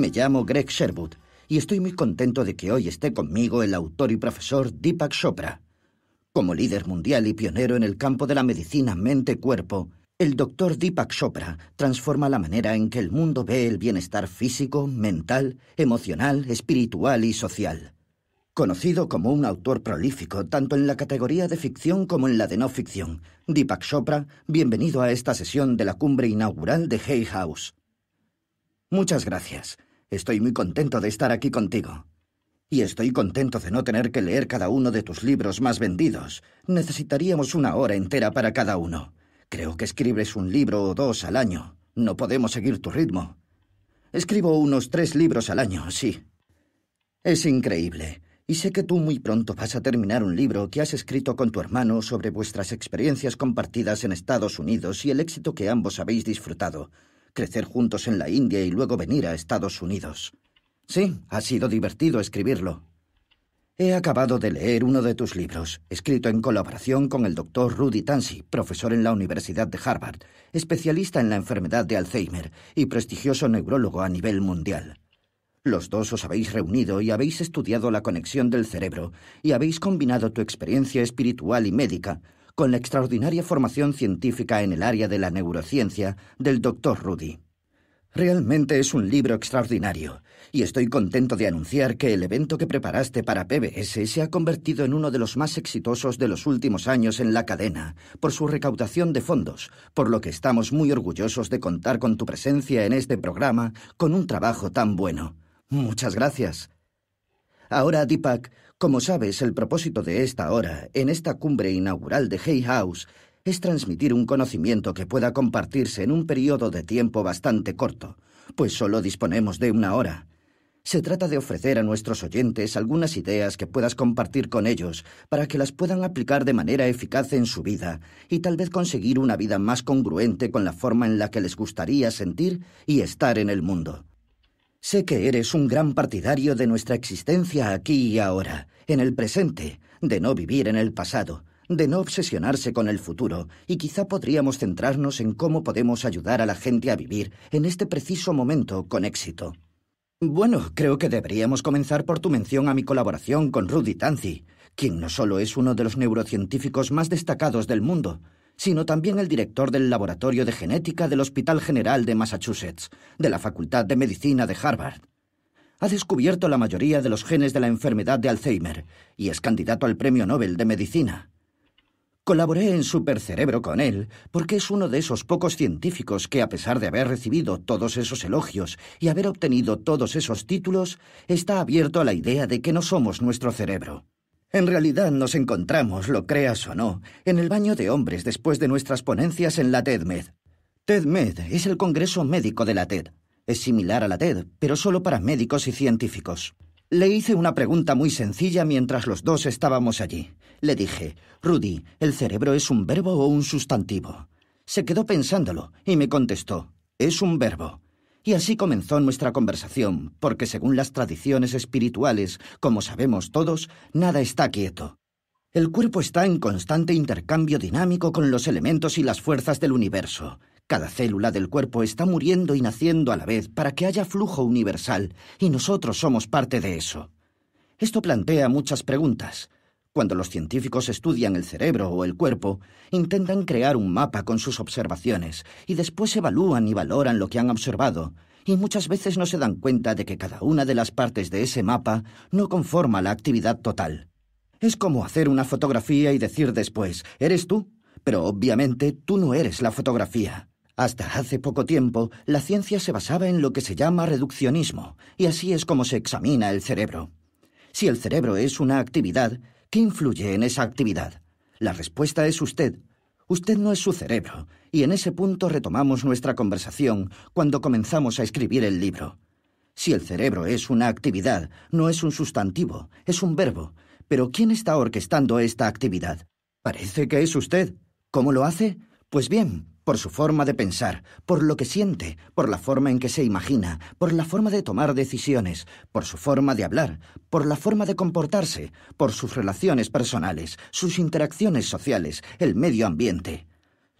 Me llamo Greg Sherwood y estoy muy contento de que hoy esté conmigo el autor y profesor Deepak Chopra. Como líder mundial y pionero en el campo de la medicina mente-cuerpo, el doctor Deepak Chopra transforma la manera en que el mundo ve el bienestar físico, mental, emocional, espiritual y social. Conocido como un autor prolífico tanto en la categoría de ficción como en la de no ficción, Deepak Chopra, bienvenido a esta sesión de la cumbre inaugural de Hay House. Muchas gracias. Estoy muy contento de estar aquí contigo. Y estoy contento de no tener que leer cada uno de tus libros más vendidos. Necesitaríamos una hora entera para cada uno. Creo que escribes un libro o dos al año. No podemos seguir tu ritmo. Escribo unos tres libros al año, sí. Es increíble. Y sé que tú muy pronto vas a terminar un libro que has escrito con tu hermano sobre vuestras experiencias compartidas en Estados Unidos y el éxito que ambos habéis disfrutado crecer juntos en la India y luego venir a Estados Unidos. Sí, ha sido divertido escribirlo. He acabado de leer uno de tus libros, escrito en colaboración con el doctor Rudy Tansy... profesor en la Universidad de Harvard, especialista en la enfermedad de Alzheimer y prestigioso neurólogo a nivel mundial. Los dos os habéis reunido y habéis estudiado la conexión del cerebro y habéis combinado tu experiencia espiritual y médica con la extraordinaria formación científica en el área de la neurociencia del doctor Rudy. Realmente es un libro extraordinario, y estoy contento de anunciar que el evento que preparaste para PBS se ha convertido en uno de los más exitosos de los últimos años en la cadena, por su recaudación de fondos, por lo que estamos muy orgullosos de contar con tu presencia en este programa con un trabajo tan bueno. Muchas gracias. Ahora, Deepak, como sabes, el propósito de esta hora, en esta cumbre inaugural de Hay House, es transmitir un conocimiento que pueda compartirse en un periodo de tiempo bastante corto, pues solo disponemos de una hora. Se trata de ofrecer a nuestros oyentes algunas ideas que puedas compartir con ellos para que las puedan aplicar de manera eficaz en su vida y tal vez conseguir una vida más congruente con la forma en la que les gustaría sentir y estar en el mundo. Sé que eres un gran partidario de nuestra existencia aquí y ahora, en el presente, de no vivir en el pasado, de no obsesionarse con el futuro, y quizá podríamos centrarnos en cómo podemos ayudar a la gente a vivir en este preciso momento con éxito. Bueno, creo que deberíamos comenzar por tu mención a mi colaboración con Rudy Tanzi, quien no solo es uno de los neurocientíficos más destacados del mundo, sino también el director del Laboratorio de Genética del Hospital General de Massachusetts, de la Facultad de Medicina de Harvard. Ha descubierto la mayoría de los genes de la enfermedad de Alzheimer y es candidato al Premio Nobel de Medicina. Colaboré en Supercerebro con él porque es uno de esos pocos científicos que, a pesar de haber recibido todos esos elogios y haber obtenido todos esos títulos, está abierto a la idea de que no somos nuestro cerebro. En realidad nos encontramos, lo creas o no, en el baño de hombres después de nuestras ponencias en la TEDMED. TEDMED es el Congreso Médico de la TED. Es similar a la TED, pero solo para médicos y científicos. Le hice una pregunta muy sencilla mientras los dos estábamos allí. Le dije, Rudy, ¿el cerebro es un verbo o un sustantivo? Se quedó pensándolo y me contestó, es un verbo. Y así comenzó nuestra conversación, porque según las tradiciones espirituales, como sabemos todos, nada está quieto. El cuerpo está en constante intercambio dinámico con los elementos y las fuerzas del universo. Cada célula del cuerpo está muriendo y naciendo a la vez para que haya flujo universal, y nosotros somos parte de eso. Esto plantea muchas preguntas. Cuando los científicos estudian el cerebro o el cuerpo, intentan crear un mapa con sus observaciones y después evalúan y valoran lo que han observado, y muchas veces no se dan cuenta de que cada una de las partes de ese mapa no conforma la actividad total. Es como hacer una fotografía y decir después, ¿eres tú? Pero obviamente tú no eres la fotografía. Hasta hace poco tiempo, la ciencia se basaba en lo que se llama reduccionismo, y así es como se examina el cerebro. Si el cerebro es una actividad, ¿Qué influye en esa actividad? La respuesta es usted. Usted no es su cerebro, y en ese punto retomamos nuestra conversación cuando comenzamos a escribir el libro. Si el cerebro es una actividad, no es un sustantivo, es un verbo. Pero ¿quién está orquestando esta actividad? Parece que es usted. ¿Cómo lo hace? Pues bien, por su forma de pensar, por lo que siente, por la forma en que se imagina, por la forma de tomar decisiones, por su forma de hablar, por la forma de comportarse, por sus relaciones personales, sus interacciones sociales, el medio ambiente.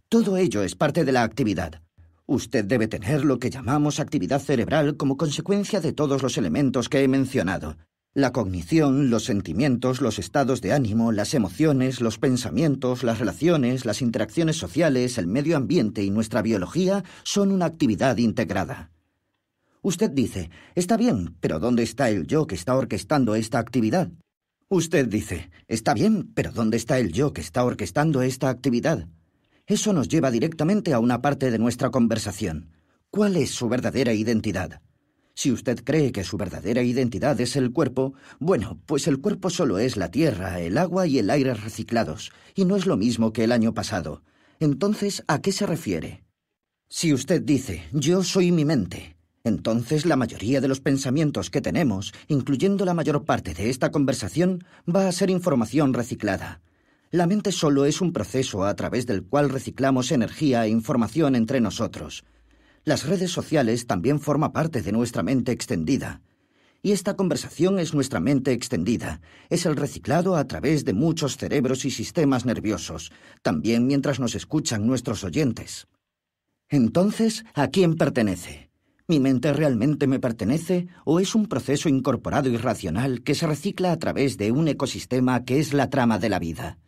Todo ello es parte de la actividad. Usted debe tener lo que llamamos actividad cerebral como consecuencia de todos los elementos que he mencionado. La cognición, los sentimientos, los estados de ánimo, las emociones, los pensamientos, las relaciones, las interacciones sociales, el medio ambiente y nuestra biología son una actividad integrada. Usted dice, está bien, pero ¿dónde está el yo que está orquestando esta actividad? Usted dice, está bien, pero ¿dónde está el yo que está orquestando esta actividad? Eso nos lleva directamente a una parte de nuestra conversación. ¿Cuál es su verdadera identidad? Si usted cree que su verdadera identidad es el cuerpo, bueno, pues el cuerpo solo es la tierra, el agua y el aire reciclados, y no es lo mismo que el año pasado. Entonces, ¿a qué se refiere? Si usted dice, yo soy mi mente, entonces la mayoría de los pensamientos que tenemos, incluyendo la mayor parte de esta conversación, va a ser información reciclada. La mente solo es un proceso a través del cual reciclamos energía e información entre nosotros. Las redes sociales también forma parte de nuestra mente extendida. Y esta conversación es nuestra mente extendida, es el reciclado a través de muchos cerebros y sistemas nerviosos, también mientras nos escuchan nuestros oyentes. Entonces, ¿a quién pertenece? ¿Mi mente realmente me pertenece o es un proceso incorporado y racional que se recicla a través de un ecosistema que es la trama de la vida?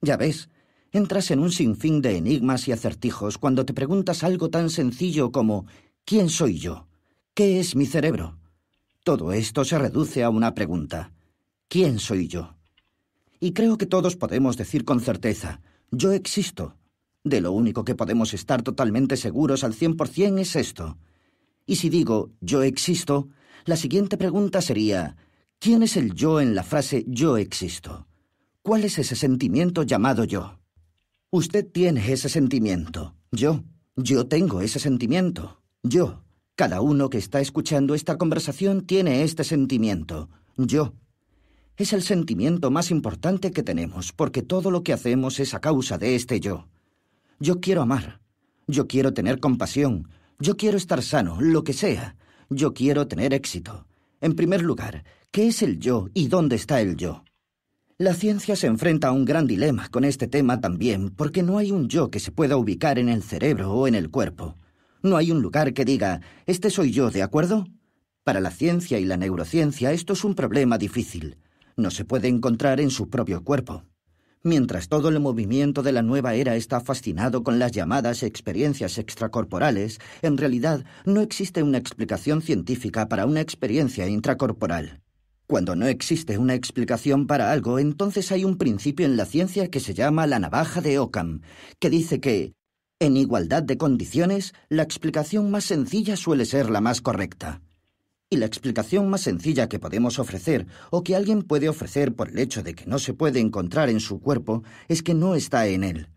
Ya ves, entras en un sinfín de enigmas y acertijos cuando te preguntas algo tan sencillo como ¿quién soy yo? ¿Qué es mi cerebro? Todo esto se reduce a una pregunta. ¿Quién soy yo? Y creo que todos podemos decir con certeza, yo existo. De lo único que podemos estar totalmente seguros al 100% es esto. Y si digo yo existo, la siguiente pregunta sería, ¿quién es el yo en la frase yo existo? ¿Cuál es ese sentimiento llamado yo? Usted tiene ese sentimiento. Yo, yo tengo ese sentimiento. Yo, cada uno que está escuchando esta conversación tiene este sentimiento. Yo. Es el sentimiento más importante que tenemos, porque todo lo que hacemos es a causa de este yo. Yo quiero amar. Yo quiero tener compasión. Yo quiero estar sano, lo que sea. Yo quiero tener éxito. En primer lugar, ¿qué es el yo y dónde está el yo? La ciencia se enfrenta a un gran dilema con este tema también, porque no hay un yo que se pueda ubicar en el cerebro o en el cuerpo. No hay un lugar que diga, este soy yo, ¿de acuerdo? Para la ciencia y la neurociencia esto es un problema difícil. No se puede encontrar en su propio cuerpo. Mientras todo el movimiento de la nueva era está fascinado con las llamadas experiencias extracorporales, en realidad no existe una explicación científica para una experiencia intracorporal. Cuando no existe una explicación para algo, entonces hay un principio en la ciencia que se llama la navaja de Ockham, que dice que, en igualdad de condiciones, la explicación más sencilla suele ser la más correcta. Y la explicación más sencilla que podemos ofrecer, o que alguien puede ofrecer por el hecho de que no se puede encontrar en su cuerpo, es que no está en él.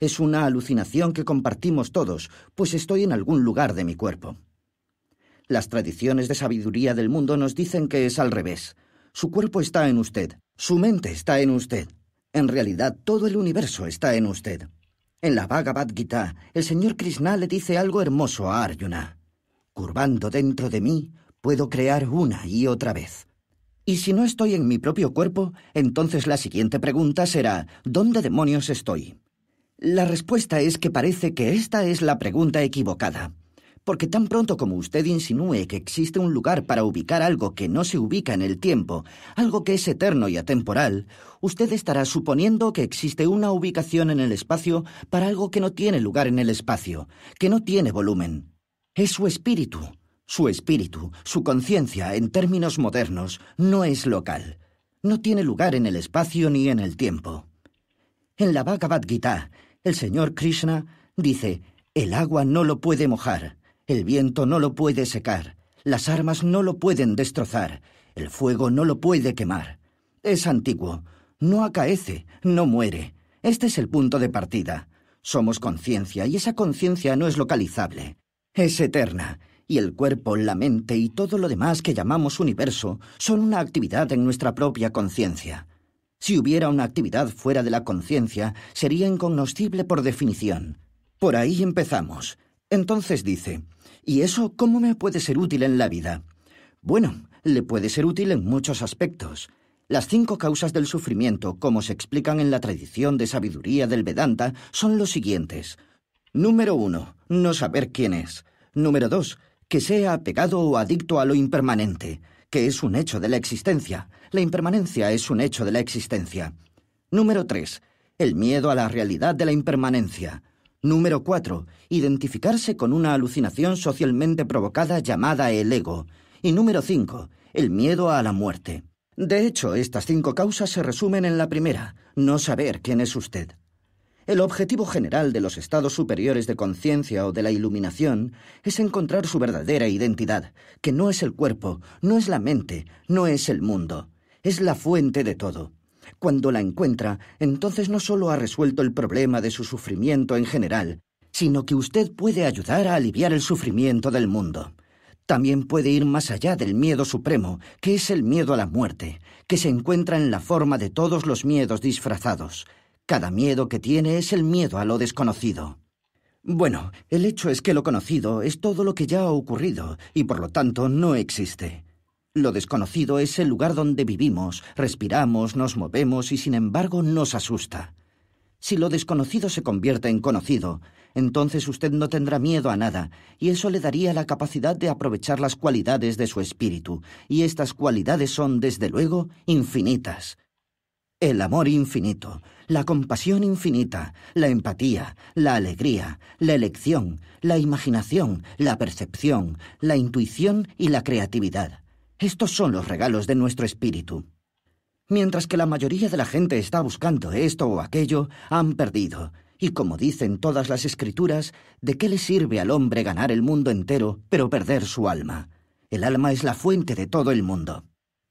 Es una alucinación que compartimos todos, pues estoy en algún lugar de mi cuerpo. Las tradiciones de sabiduría del mundo nos dicen que es al revés. Su cuerpo está en usted, su mente está en usted. En realidad, todo el universo está en usted. En la Bhagavad Gita, el señor Krishna le dice algo hermoso a Arjuna. Curvando dentro de mí, puedo crear una y otra vez. Y si no estoy en mi propio cuerpo, entonces la siguiente pregunta será, ¿dónde demonios estoy? La respuesta es que parece que esta es la pregunta equivocada porque tan pronto como usted insinúe que existe un lugar para ubicar algo que no se ubica en el tiempo, algo que es eterno y atemporal, usted estará suponiendo que existe una ubicación en el espacio para algo que no tiene lugar en el espacio, que no tiene volumen. Es su espíritu. Su espíritu, su conciencia, en términos modernos, no es local. No tiene lugar en el espacio ni en el tiempo. En la Bhagavad Gita, el señor Krishna dice, el agua no lo puede mojar, el viento no lo puede secar, las armas no lo pueden destrozar, el fuego no lo puede quemar. Es antiguo, no acaece, no muere. Este es el punto de partida. Somos conciencia y esa conciencia no es localizable. Es eterna, y el cuerpo, la mente y todo lo demás que llamamos universo son una actividad en nuestra propia conciencia. Si hubiera una actividad fuera de la conciencia, sería incognoscible por definición. Por ahí empezamos. Entonces dice, ¿Y eso cómo me puede ser útil en la vida? Bueno, le puede ser útil en muchos aspectos. Las cinco causas del sufrimiento, como se explican en la tradición de sabiduría del Vedanta, son los siguientes. Número uno, No saber quién es. Número dos, Que sea apegado o adicto a lo impermanente, que es un hecho de la existencia. La impermanencia es un hecho de la existencia. Número tres, El miedo a la realidad de la impermanencia. Número 4. Identificarse con una alucinación socialmente provocada llamada el ego. Y número 5. El miedo a la muerte. De hecho, estas cinco causas se resumen en la primera, no saber quién es usted. El objetivo general de los estados superiores de conciencia o de la iluminación es encontrar su verdadera identidad, que no es el cuerpo, no es la mente, no es el mundo, es la fuente de todo. Cuando la encuentra, entonces no solo ha resuelto el problema de su sufrimiento en general, sino que usted puede ayudar a aliviar el sufrimiento del mundo. También puede ir más allá del miedo supremo, que es el miedo a la muerte, que se encuentra en la forma de todos los miedos disfrazados. Cada miedo que tiene es el miedo a lo desconocido. Bueno, el hecho es que lo conocido es todo lo que ya ha ocurrido y por lo tanto no existe. Lo desconocido es el lugar donde vivimos, respiramos, nos movemos y sin embargo nos asusta. Si lo desconocido se convierte en conocido, entonces usted no tendrá miedo a nada, y eso le daría la capacidad de aprovechar las cualidades de su espíritu, y estas cualidades son, desde luego, infinitas. El amor infinito, la compasión infinita, la empatía, la alegría, la elección, la imaginación, la percepción, la intuición y la creatividad. Estos son los regalos de nuestro espíritu. Mientras que la mayoría de la gente está buscando esto o aquello, han perdido. Y como dicen todas las escrituras, ¿de qué le sirve al hombre ganar el mundo entero, pero perder su alma? El alma es la fuente de todo el mundo.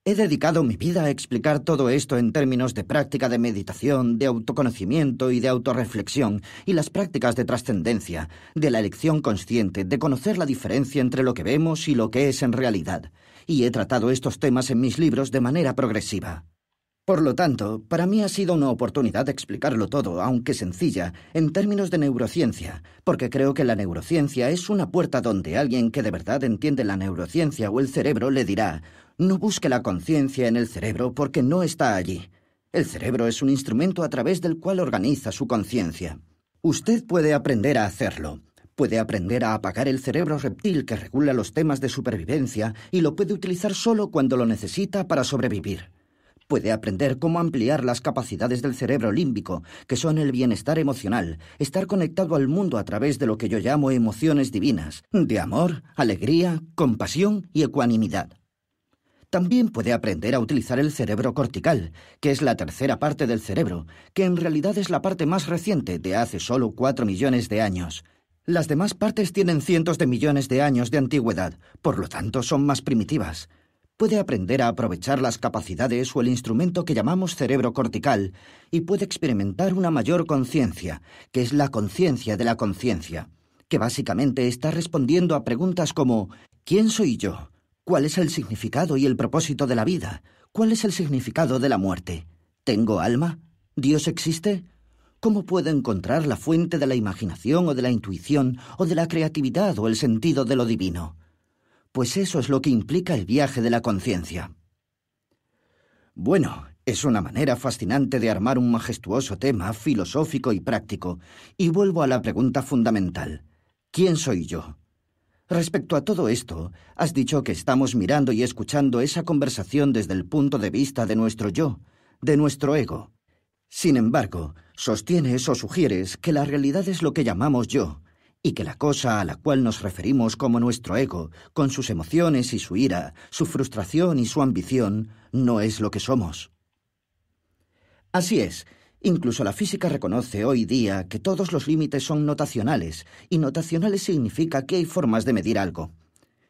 He dedicado mi vida a explicar todo esto en términos de práctica de meditación, de autoconocimiento y de autorreflexión, y las prácticas de trascendencia, de la elección consciente, de conocer la diferencia entre lo que vemos y lo que es en realidad, y he tratado estos temas en mis libros de manera progresiva. Por lo tanto, para mí ha sido una oportunidad de explicarlo todo, aunque sencilla, en términos de neurociencia, porque creo que la neurociencia es una puerta donde alguien que de verdad entiende la neurociencia o el cerebro le dirá, no busque la conciencia en el cerebro porque no está allí. El cerebro es un instrumento a través del cual organiza su conciencia. Usted puede aprender a hacerlo, Puede aprender a apagar el cerebro reptil que regula los temas de supervivencia y lo puede utilizar solo cuando lo necesita para sobrevivir. Puede aprender cómo ampliar las capacidades del cerebro límbico, que son el bienestar emocional, estar conectado al mundo a través de lo que yo llamo emociones divinas, de amor, alegría, compasión y ecuanimidad. También puede aprender a utilizar el cerebro cortical, que es la tercera parte del cerebro, que en realidad es la parte más reciente de hace solo cuatro millones de años. Las demás partes tienen cientos de millones de años de antigüedad, por lo tanto son más primitivas. Puede aprender a aprovechar las capacidades o el instrumento que llamamos cerebro cortical y puede experimentar una mayor conciencia, que es la conciencia de la conciencia, que básicamente está respondiendo a preguntas como ¿quién soy yo? ¿Cuál es el significado y el propósito de la vida? ¿Cuál es el significado de la muerte? ¿Tengo alma? ¿Dios existe? ¿Cómo puedo encontrar la fuente de la imaginación o de la intuición o de la creatividad o el sentido de lo divino? Pues eso es lo que implica el viaje de la conciencia. Bueno, es una manera fascinante de armar un majestuoso tema filosófico y práctico, y vuelvo a la pregunta fundamental. ¿Quién soy yo? Respecto a todo esto, has dicho que estamos mirando y escuchando esa conversación desde el punto de vista de nuestro yo, de nuestro ego. Sin embargo, sostienes o sugieres que la realidad es lo que llamamos yo, y que la cosa a la cual nos referimos como nuestro ego, con sus emociones y su ira, su frustración y su ambición, no es lo que somos. Así es, incluso la física reconoce hoy día que todos los límites son notacionales, y notacionales significa que hay formas de medir algo.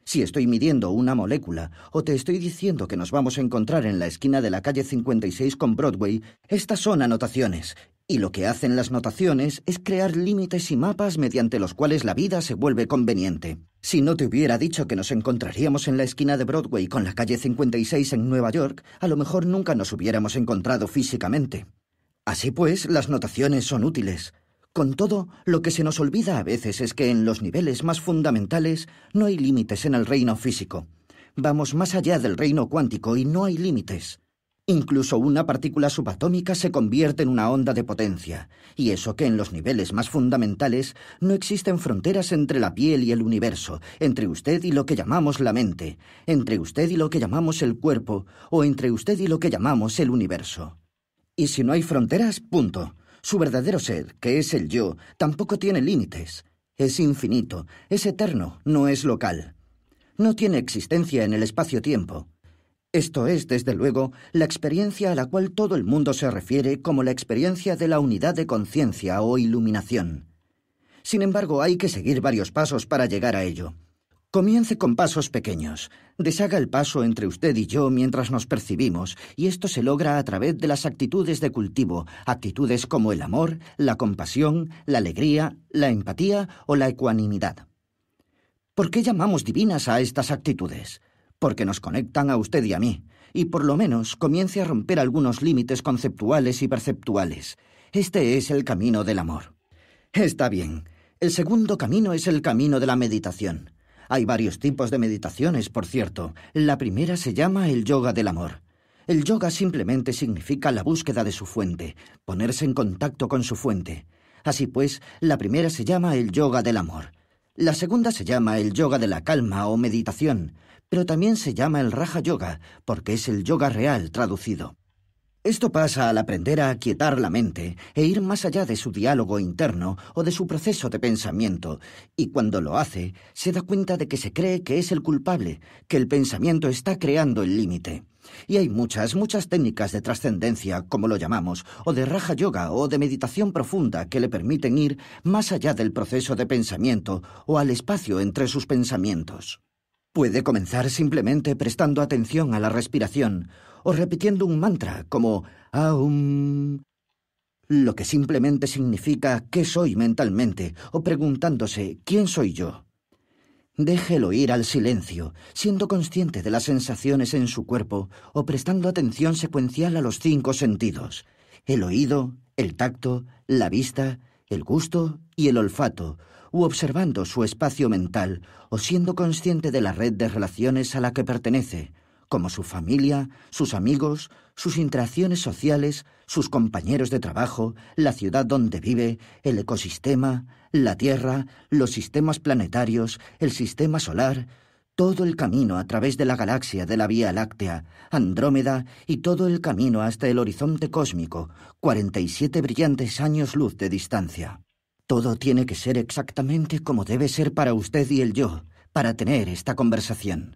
Si estoy midiendo una molécula o te estoy diciendo que nos vamos a encontrar en la esquina de la calle 56 con Broadway, estas son anotaciones. Y lo que hacen las notaciones es crear límites y mapas mediante los cuales la vida se vuelve conveniente. Si no te hubiera dicho que nos encontraríamos en la esquina de Broadway con la calle 56 en Nueva York, a lo mejor nunca nos hubiéramos encontrado físicamente. Así pues, las notaciones son útiles. Con todo, lo que se nos olvida a veces es que en los niveles más fundamentales no hay límites en el reino físico. Vamos más allá del reino cuántico y no hay límites. Incluso una partícula subatómica se convierte en una onda de potencia, y eso que en los niveles más fundamentales no existen fronteras entre la piel y el universo, entre usted y lo que llamamos la mente, entre usted y lo que llamamos el cuerpo, o entre usted y lo que llamamos el universo. Y si no hay fronteras, punto. Su verdadero ser, que es el yo, tampoco tiene límites. Es infinito, es eterno, no es local. No tiene existencia en el espacio-tiempo. Esto es, desde luego, la experiencia a la cual todo el mundo se refiere como la experiencia de la unidad de conciencia o iluminación. Sin embargo, hay que seguir varios pasos para llegar a ello. Comience con pasos pequeños. Deshaga el paso entre usted y yo mientras nos percibimos, y esto se logra a través de las actitudes de cultivo, actitudes como el amor, la compasión, la alegría, la empatía o la ecuanimidad. ¿Por qué llamamos divinas a estas actitudes? Porque nos conectan a usted y a mí, y por lo menos comience a romper algunos límites conceptuales y perceptuales. Este es el camino del amor. Está bien. El segundo camino es el camino de la meditación. Hay varios tipos de meditaciones, por cierto. La primera se llama el yoga del amor. El yoga simplemente significa la búsqueda de su fuente, ponerse en contacto con su fuente. Así pues, la primera se llama el yoga del amor. La segunda se llama el yoga de la calma o meditación, pero también se llama el raja yoga, porque es el yoga real traducido. Esto pasa al aprender a aquietar la mente e ir más allá de su diálogo interno o de su proceso de pensamiento, y cuando lo hace, se da cuenta de que se cree que es el culpable, que el pensamiento está creando el límite. Y hay muchas, muchas técnicas de trascendencia, como lo llamamos, o de raja yoga o de meditación profunda que le permiten ir más allá del proceso de pensamiento o al espacio entre sus pensamientos. Puede comenzar simplemente prestando atención a la respiración, o repitiendo un mantra como Aum, lo que simplemente significa ¿qué soy mentalmente? o preguntándose ¿quién soy yo? Déjelo ir al silencio, siendo consciente de las sensaciones en su cuerpo o prestando atención secuencial a los cinco sentidos, el oído, el tacto, la vista, el gusto y el olfato, u observando su espacio mental o siendo consciente de la red de relaciones a la que pertenece, como su familia, sus amigos, sus interacciones sociales, sus compañeros de trabajo, la ciudad donde vive, el ecosistema, la Tierra, los sistemas planetarios, el sistema solar, todo el camino a través de la galaxia de la Vía Láctea, Andrómeda y todo el camino hasta el horizonte cósmico, 47 brillantes años luz de distancia. Todo tiene que ser exactamente como debe ser para usted y el yo, para tener esta conversación.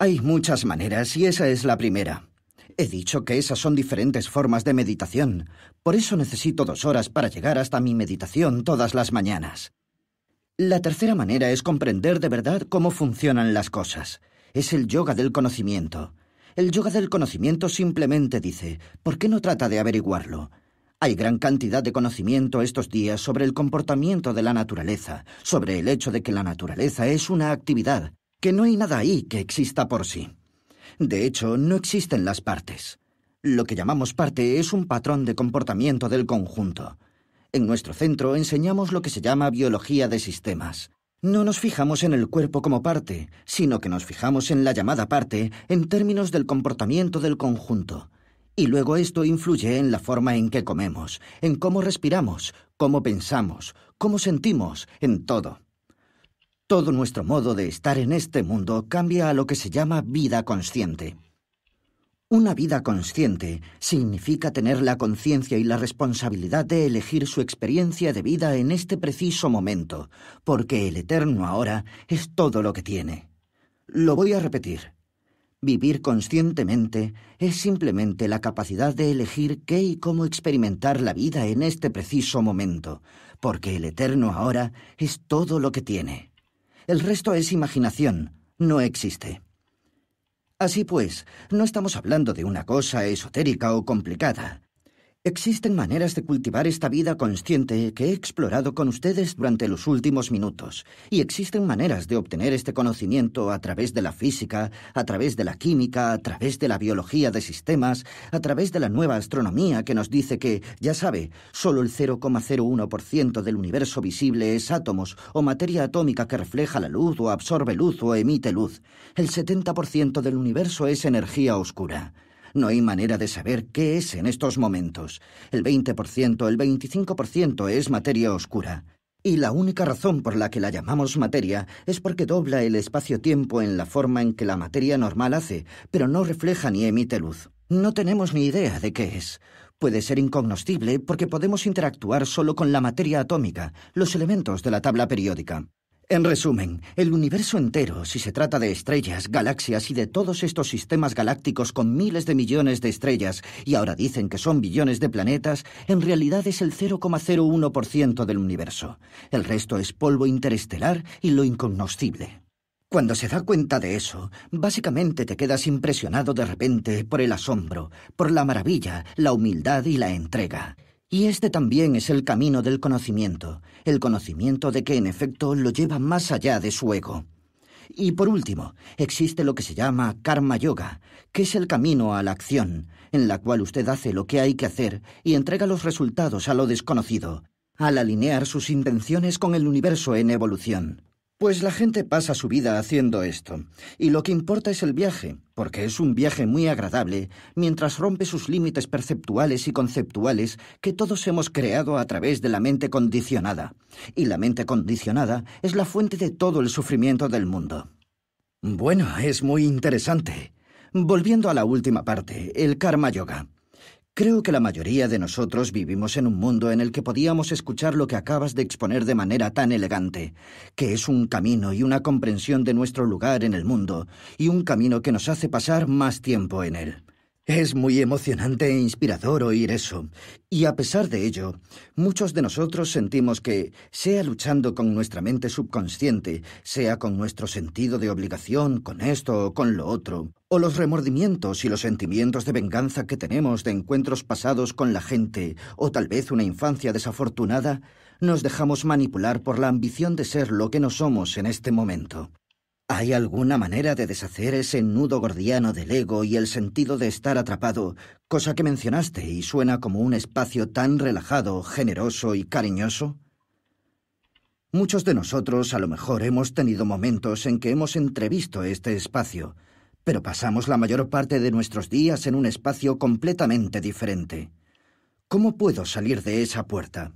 Hay muchas maneras y esa es la primera. He dicho que esas son diferentes formas de meditación. Por eso necesito dos horas para llegar hasta mi meditación todas las mañanas. La tercera manera es comprender de verdad cómo funcionan las cosas. Es el yoga del conocimiento. El yoga del conocimiento simplemente dice, ¿por qué no trata de averiguarlo? Hay gran cantidad de conocimiento estos días sobre el comportamiento de la naturaleza, sobre el hecho de que la naturaleza es una actividad, que no hay nada ahí que exista por sí. De hecho, no existen las partes. Lo que llamamos parte es un patrón de comportamiento del conjunto. En nuestro centro enseñamos lo que se llama biología de sistemas. No nos fijamos en el cuerpo como parte, sino que nos fijamos en la llamada parte en términos del comportamiento del conjunto. Y luego esto influye en la forma en que comemos, en cómo respiramos, cómo pensamos, cómo sentimos, en todo. Todo nuestro modo de estar en este mundo cambia a lo que se llama vida consciente. Una vida consciente significa tener la conciencia y la responsabilidad de elegir su experiencia de vida en este preciso momento, porque el eterno ahora es todo lo que tiene. Lo voy a repetir. Vivir conscientemente es simplemente la capacidad de elegir qué y cómo experimentar la vida en este preciso momento, porque el eterno ahora es todo lo que tiene. El resto es imaginación, no existe. Así pues, no estamos hablando de una cosa esotérica o complicada. Existen maneras de cultivar esta vida consciente que he explorado con ustedes durante los últimos minutos, y existen maneras de obtener este conocimiento a través de la física, a través de la química, a través de la biología de sistemas, a través de la nueva astronomía que nos dice que, ya sabe, solo el 0,01% del universo visible es átomos o materia atómica que refleja la luz o absorbe luz o emite luz. El 70% del universo es energía oscura. No hay manera de saber qué es en estos momentos. El 20%, el 25% es materia oscura. Y la única razón por la que la llamamos materia es porque dobla el espacio-tiempo en la forma en que la materia normal hace, pero no refleja ni emite luz. No tenemos ni idea de qué es. Puede ser incognoscible porque podemos interactuar solo con la materia atómica, los elementos de la tabla periódica. En resumen, el universo entero, si se trata de estrellas, galaxias y de todos estos sistemas galácticos con miles de millones de estrellas, y ahora dicen que son billones de planetas, en realidad es el 0,01% del universo. El resto es polvo interestelar y lo incognoscible. Cuando se da cuenta de eso, básicamente te quedas impresionado de repente por el asombro, por la maravilla, la humildad y la entrega. Y este también es el camino del conocimiento, el conocimiento de que en efecto lo lleva más allá de su ego. Y por último, existe lo que se llama karma yoga, que es el camino a la acción, en la cual usted hace lo que hay que hacer y entrega los resultados a lo desconocido, al alinear sus intenciones con el universo en evolución. Pues la gente pasa su vida haciendo esto, y lo que importa es el viaje, porque es un viaje muy agradable, mientras rompe sus límites perceptuales y conceptuales que todos hemos creado a través de la mente condicionada, y la mente condicionada es la fuente de todo el sufrimiento del mundo. Bueno, es muy interesante. Volviendo a la última parte, el karma yoga. Creo que la mayoría de nosotros vivimos en un mundo en el que podíamos escuchar lo que acabas de exponer de manera tan elegante, que es un camino y una comprensión de nuestro lugar en el mundo, y un camino que nos hace pasar más tiempo en él. Es muy emocionante e inspirador oír eso. Y a pesar de ello, muchos de nosotros sentimos que, sea luchando con nuestra mente subconsciente, sea con nuestro sentido de obligación, con esto o con lo otro, o los remordimientos y los sentimientos de venganza que tenemos de encuentros pasados con la gente, o tal vez una infancia desafortunada, nos dejamos manipular por la ambición de ser lo que no somos en este momento. ¿Hay alguna manera de deshacer ese nudo gordiano del ego y el sentido de estar atrapado, cosa que mencionaste y suena como un espacio tan relajado, generoso y cariñoso? Muchos de nosotros a lo mejor hemos tenido momentos en que hemos entrevisto este espacio, pero pasamos la mayor parte de nuestros días en un espacio completamente diferente. ¿Cómo puedo salir de esa puerta?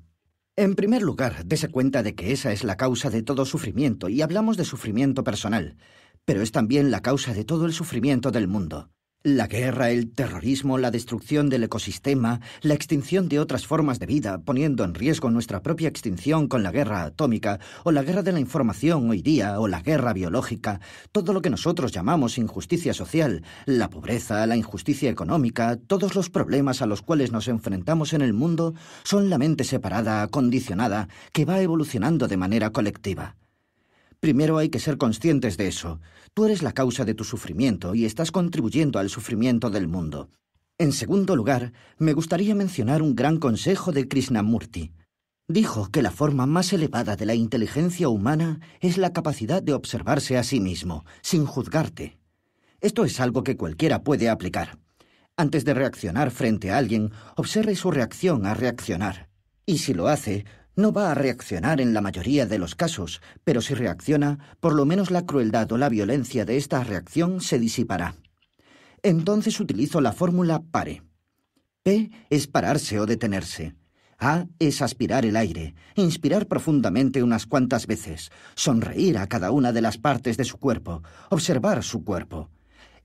En primer lugar, dese cuenta de que esa es la causa de todo sufrimiento, y hablamos de sufrimiento personal, pero es también la causa de todo el sufrimiento del mundo. La guerra, el terrorismo, la destrucción del ecosistema, la extinción de otras formas de vida, poniendo en riesgo nuestra propia extinción con la guerra atómica, o la guerra de la información hoy día, o la guerra biológica, todo lo que nosotros llamamos injusticia social, la pobreza, la injusticia económica, todos los problemas a los cuales nos enfrentamos en el mundo, son la mente separada, condicionada, que va evolucionando de manera colectiva. Primero hay que ser conscientes de eso. Tú eres la causa de tu sufrimiento y estás contribuyendo al sufrimiento del mundo. En segundo lugar, me gustaría mencionar un gran consejo de Krishnamurti. Dijo que la forma más elevada de la inteligencia humana es la capacidad de observarse a sí mismo, sin juzgarte. Esto es algo que cualquiera puede aplicar. Antes de reaccionar frente a alguien, observe su reacción a reaccionar. Y si lo hace, no va a reaccionar en la mayoría de los casos, pero si reacciona, por lo menos la crueldad o la violencia de esta reacción se disipará. Entonces utilizo la fórmula pare. P es pararse o detenerse. A es aspirar el aire, inspirar profundamente unas cuantas veces, sonreír a cada una de las partes de su cuerpo, observar su cuerpo.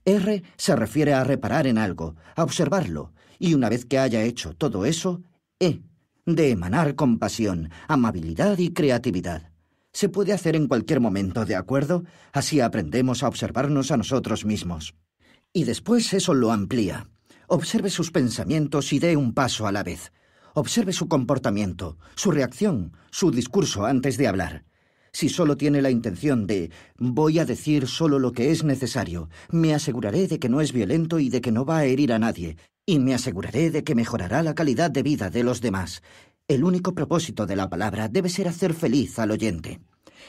R se refiere a reparar en algo, a observarlo, y una vez que haya hecho todo eso, E de emanar compasión, amabilidad y creatividad. Se puede hacer en cualquier momento, ¿de acuerdo? Así aprendemos a observarnos a nosotros mismos. Y después eso lo amplía. Observe sus pensamientos y dé un paso a la vez. Observe su comportamiento, su reacción, su discurso antes de hablar si solo tiene la intención de voy a decir solo lo que es necesario, me aseguraré de que no es violento y de que no va a herir a nadie, y me aseguraré de que mejorará la calidad de vida de los demás. El único propósito de la palabra debe ser hacer feliz al oyente.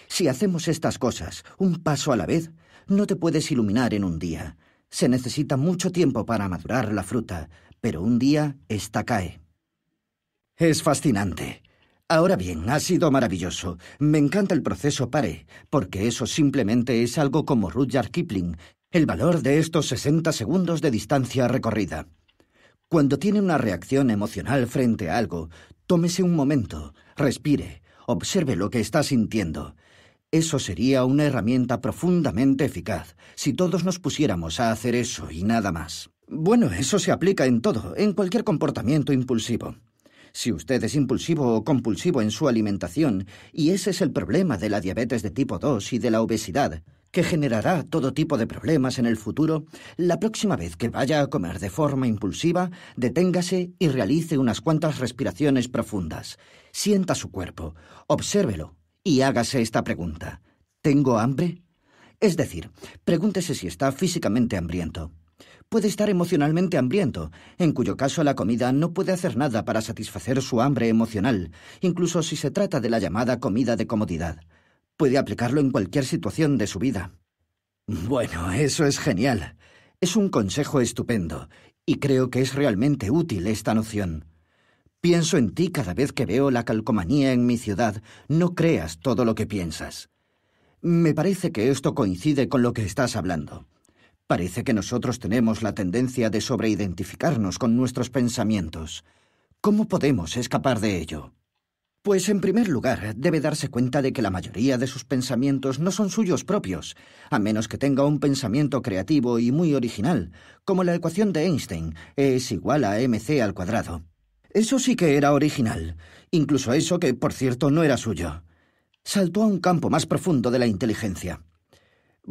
Si hacemos estas cosas, un paso a la vez, no te puedes iluminar en un día. Se necesita mucho tiempo para madurar la fruta, pero un día esta cae. Es fascinante. Ahora bien, ha sido maravilloso. Me encanta el proceso PARE, porque eso simplemente es algo como Rudyard Kipling, el valor de estos 60 segundos de distancia recorrida. Cuando tiene una reacción emocional frente a algo, tómese un momento, respire, observe lo que está sintiendo. Eso sería una herramienta profundamente eficaz si todos nos pusiéramos a hacer eso y nada más. Bueno, eso se aplica en todo, en cualquier comportamiento impulsivo. Si usted es impulsivo o compulsivo en su alimentación, y ese es el problema de la diabetes de tipo 2 y de la obesidad, que generará todo tipo de problemas en el futuro, la próxima vez que vaya a comer de forma impulsiva, deténgase y realice unas cuantas respiraciones profundas. Sienta su cuerpo, obsérvelo y hágase esta pregunta. ¿Tengo hambre? Es decir, pregúntese si está físicamente hambriento puede estar emocionalmente hambriento, en cuyo caso la comida no puede hacer nada para satisfacer su hambre emocional, incluso si se trata de la llamada comida de comodidad. Puede aplicarlo en cualquier situación de su vida. Bueno, eso es genial. Es un consejo estupendo, y creo que es realmente útil esta noción. Pienso en ti cada vez que veo la calcomanía en mi ciudad. No creas todo lo que piensas. Me parece que esto coincide con lo que estás hablando. Parece que nosotros tenemos la tendencia de sobreidentificarnos con nuestros pensamientos. ¿Cómo podemos escapar de ello? Pues en primer lugar, debe darse cuenta de que la mayoría de sus pensamientos no son suyos propios, a menos que tenga un pensamiento creativo y muy original, como la ecuación de Einstein, es igual a mc al cuadrado. Eso sí que era original, incluso eso que, por cierto, no era suyo. Saltó a un campo más profundo de la inteligencia.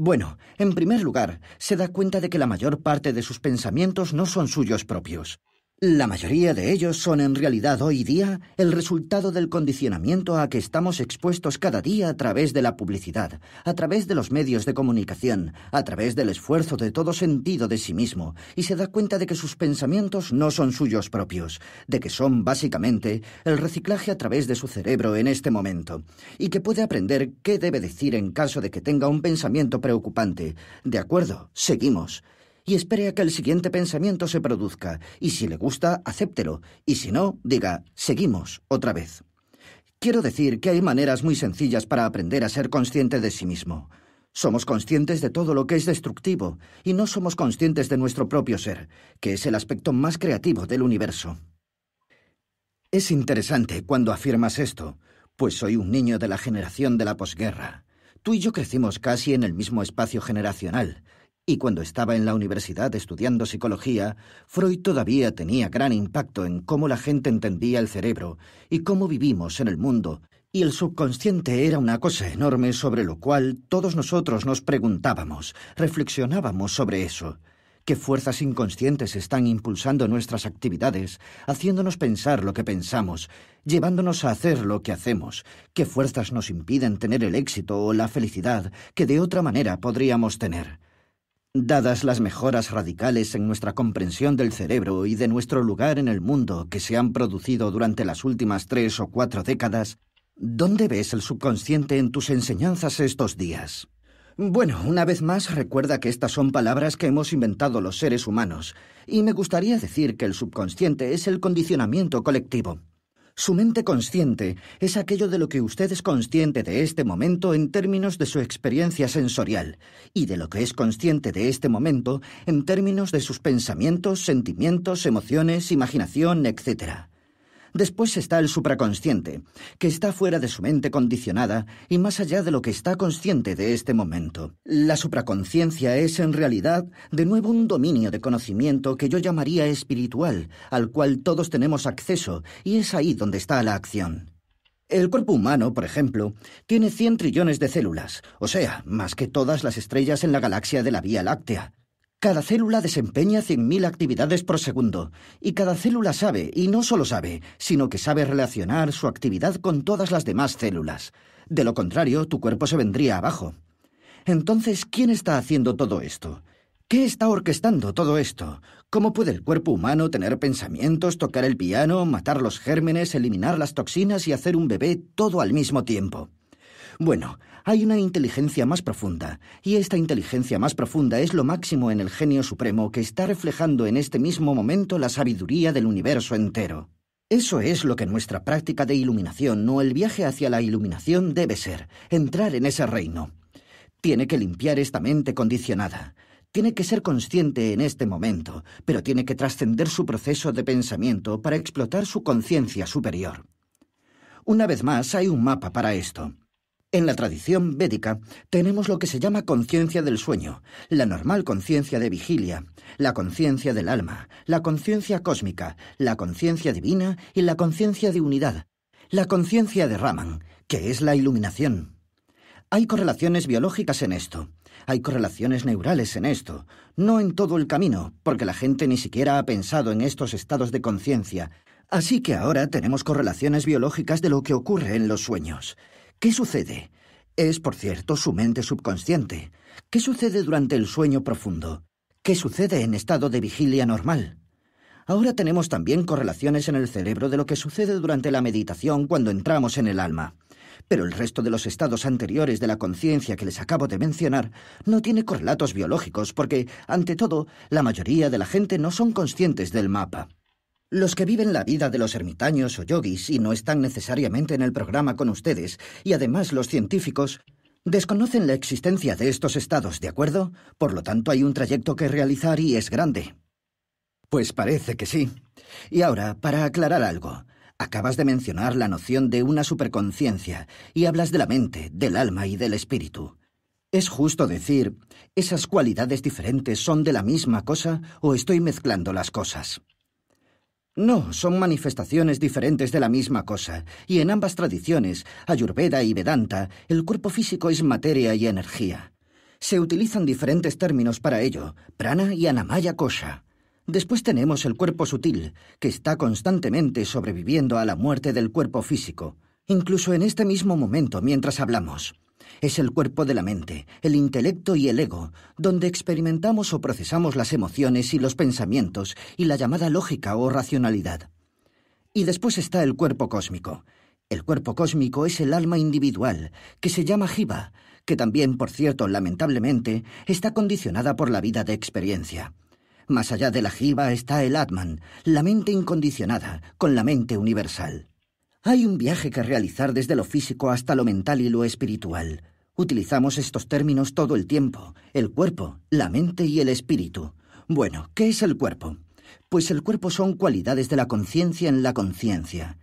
Bueno, en primer lugar, se da cuenta de que la mayor parte de sus pensamientos no son suyos propios. La mayoría de ellos son en realidad hoy día el resultado del condicionamiento a que estamos expuestos cada día a través de la publicidad, a través de los medios de comunicación, a través del esfuerzo de todo sentido de sí mismo, y se da cuenta de que sus pensamientos no son suyos propios, de que son básicamente el reciclaje a través de su cerebro en este momento, y que puede aprender qué debe decir en caso de que tenga un pensamiento preocupante. De acuerdo, seguimos y espere a que el siguiente pensamiento se produzca, y si le gusta, acéptelo, y si no, diga, seguimos otra vez. Quiero decir que hay maneras muy sencillas para aprender a ser consciente de sí mismo. Somos conscientes de todo lo que es destructivo, y no somos conscientes de nuestro propio ser, que es el aspecto más creativo del universo. Es interesante cuando afirmas esto, pues soy un niño de la generación de la posguerra. Tú y yo crecimos casi en el mismo espacio generacional, y cuando estaba en la universidad estudiando psicología, Freud todavía tenía gran impacto en cómo la gente entendía el cerebro y cómo vivimos en el mundo, y el subconsciente era una cosa enorme sobre lo cual todos nosotros nos preguntábamos, reflexionábamos sobre eso. ¿Qué fuerzas inconscientes están impulsando nuestras actividades, haciéndonos pensar lo que pensamos, llevándonos a hacer lo que hacemos? ¿Qué fuerzas nos impiden tener el éxito o la felicidad que de otra manera podríamos tener? Dadas las mejoras radicales en nuestra comprensión del cerebro y de nuestro lugar en el mundo que se han producido durante las últimas tres o cuatro décadas, ¿dónde ves el subconsciente en tus enseñanzas estos días? Bueno, una vez más recuerda que estas son palabras que hemos inventado los seres humanos, y me gustaría decir que el subconsciente es el condicionamiento colectivo. Su mente consciente es aquello de lo que usted es consciente de este momento en términos de su experiencia sensorial y de lo que es consciente de este momento en términos de sus pensamientos, sentimientos, emociones, imaginación, etcétera. Después está el supraconsciente, que está fuera de su mente condicionada y más allá de lo que está consciente de este momento. La supraconciencia es en realidad de nuevo un dominio de conocimiento que yo llamaría espiritual, al cual todos tenemos acceso, y es ahí donde está la acción. El cuerpo humano, por ejemplo, tiene 100 trillones de células, o sea, más que todas las estrellas en la galaxia de la Vía Láctea. Cada célula desempeña 100.000 actividades por segundo, y cada célula sabe, y no solo sabe, sino que sabe relacionar su actividad con todas las demás células. De lo contrario, tu cuerpo se vendría abajo. Entonces, ¿quién está haciendo todo esto? ¿Qué está orquestando todo esto? ¿Cómo puede el cuerpo humano tener pensamientos, tocar el piano, matar los gérmenes, eliminar las toxinas y hacer un bebé todo al mismo tiempo? Bueno, hay una inteligencia más profunda, y esta inteligencia más profunda es lo máximo en el genio supremo que está reflejando en este mismo momento la sabiduría del universo entero. Eso es lo que nuestra práctica de iluminación o el viaje hacia la iluminación debe ser, entrar en ese reino. Tiene que limpiar esta mente condicionada. Tiene que ser consciente en este momento, pero tiene que trascender su proceso de pensamiento para explotar su conciencia superior. Una vez más, hay un mapa para esto. En la tradición védica tenemos lo que se llama conciencia del sueño, la normal conciencia de vigilia, la conciencia del alma, la conciencia cósmica, la conciencia divina y la conciencia de unidad, la conciencia de Raman, que es la iluminación. Hay correlaciones biológicas en esto, hay correlaciones neurales en esto, no en todo el camino, porque la gente ni siquiera ha pensado en estos estados de conciencia, así que ahora tenemos correlaciones biológicas de lo que ocurre en los sueños. ¿Qué sucede? Es, por cierto, su mente subconsciente. ¿Qué sucede durante el sueño profundo? ¿Qué sucede en estado de vigilia normal? Ahora tenemos también correlaciones en el cerebro de lo que sucede durante la meditación cuando entramos en el alma. Pero el resto de los estados anteriores de la conciencia que les acabo de mencionar no tiene correlatos biológicos porque, ante todo, la mayoría de la gente no son conscientes del mapa. Los que viven la vida de los ermitaños o yogis y no están necesariamente en el programa con ustedes, y además los científicos, desconocen la existencia de estos estados, ¿de acuerdo? Por lo tanto, hay un trayecto que realizar y es grande. Pues parece que sí. Y ahora, para aclarar algo, acabas de mencionar la noción de una superconciencia y hablas de la mente, del alma y del espíritu. ¿Es justo decir, esas cualidades diferentes son de la misma cosa o estoy mezclando las cosas? No, son manifestaciones diferentes de la misma cosa, y en ambas tradiciones, Ayurveda y Vedanta, el cuerpo físico es materia y energía. Se utilizan diferentes términos para ello, prana y anamaya kosha. Después tenemos el cuerpo sutil, que está constantemente sobreviviendo a la muerte del cuerpo físico, incluso en este mismo momento mientras hablamos. Es el cuerpo de la mente, el intelecto y el ego, donde experimentamos o procesamos las emociones y los pensamientos y la llamada lógica o racionalidad. Y después está el cuerpo cósmico. El cuerpo cósmico es el alma individual, que se llama jiva, que también, por cierto, lamentablemente, está condicionada por la vida de experiencia. Más allá de la jiva está el Atman, la mente incondicionada, con la mente universal. Hay un viaje que realizar desde lo físico hasta lo mental y lo espiritual. Utilizamos estos términos todo el tiempo, el cuerpo, la mente y el espíritu. Bueno, ¿qué es el cuerpo? Pues el cuerpo son cualidades de la conciencia en la conciencia.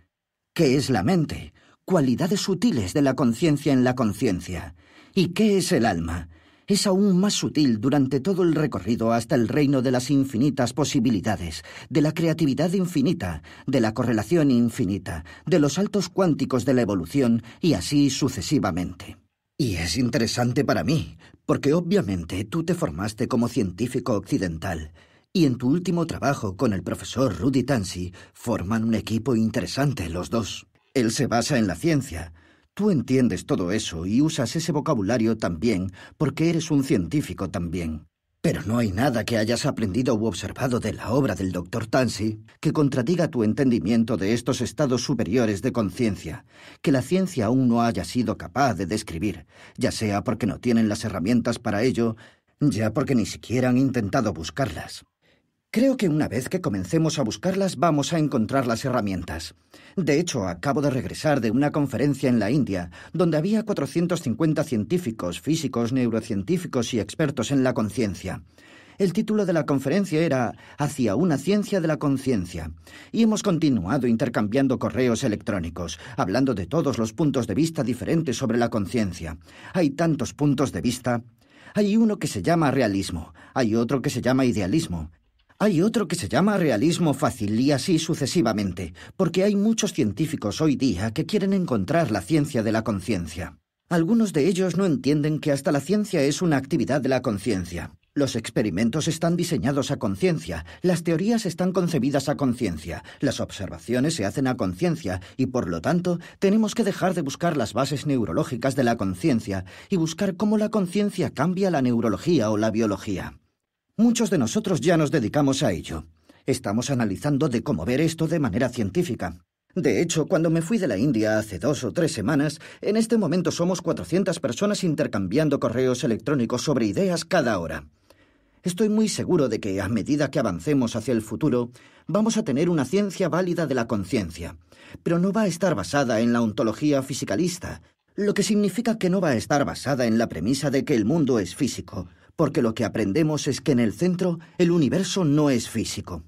¿Qué es la mente? Cualidades sutiles de la conciencia en la conciencia. ¿Y qué es el alma? es aún más sutil durante todo el recorrido hasta el reino de las infinitas posibilidades, de la creatividad infinita, de la correlación infinita, de los saltos cuánticos de la evolución y así sucesivamente. Y es interesante para mí, porque obviamente tú te formaste como científico occidental, y en tu último trabajo con el profesor Rudy Tansy forman un equipo interesante los dos. Él se basa en la ciencia, Tú entiendes todo eso y usas ese vocabulario también porque eres un científico también. Pero no hay nada que hayas aprendido u observado de la obra del doctor Tansy que contradiga tu entendimiento de estos estados superiores de conciencia, que la ciencia aún no haya sido capaz de describir, ya sea porque no tienen las herramientas para ello, ya porque ni siquiera han intentado buscarlas. Creo que una vez que comencemos a buscarlas vamos a encontrar las herramientas. De hecho, acabo de regresar de una conferencia en la India, donde había 450 científicos, físicos, neurocientíficos y expertos en la conciencia. El título de la conferencia era Hacia una ciencia de la conciencia. Y hemos continuado intercambiando correos electrónicos, hablando de todos los puntos de vista diferentes sobre la conciencia. Hay tantos puntos de vista. Hay uno que se llama realismo, hay otro que se llama idealismo, hay otro que se llama realismo fácil y así sucesivamente, porque hay muchos científicos hoy día que quieren encontrar la ciencia de la conciencia. Algunos de ellos no entienden que hasta la ciencia es una actividad de la conciencia. Los experimentos están diseñados a conciencia, las teorías están concebidas a conciencia, las observaciones se hacen a conciencia y por lo tanto tenemos que dejar de buscar las bases neurológicas de la conciencia y buscar cómo la conciencia cambia la neurología o la biología. Muchos de nosotros ya nos dedicamos a ello. Estamos analizando de cómo ver esto de manera científica. De hecho, cuando me fui de la India hace dos o tres semanas, en este momento somos 400 personas intercambiando correos electrónicos sobre ideas cada hora. Estoy muy seguro de que a medida que avancemos hacia el futuro, vamos a tener una ciencia válida de la conciencia, pero no va a estar basada en la ontología fisicalista, lo que significa que no va a estar basada en la premisa de que el mundo es físico, porque lo que aprendemos es que en el centro el universo no es físico.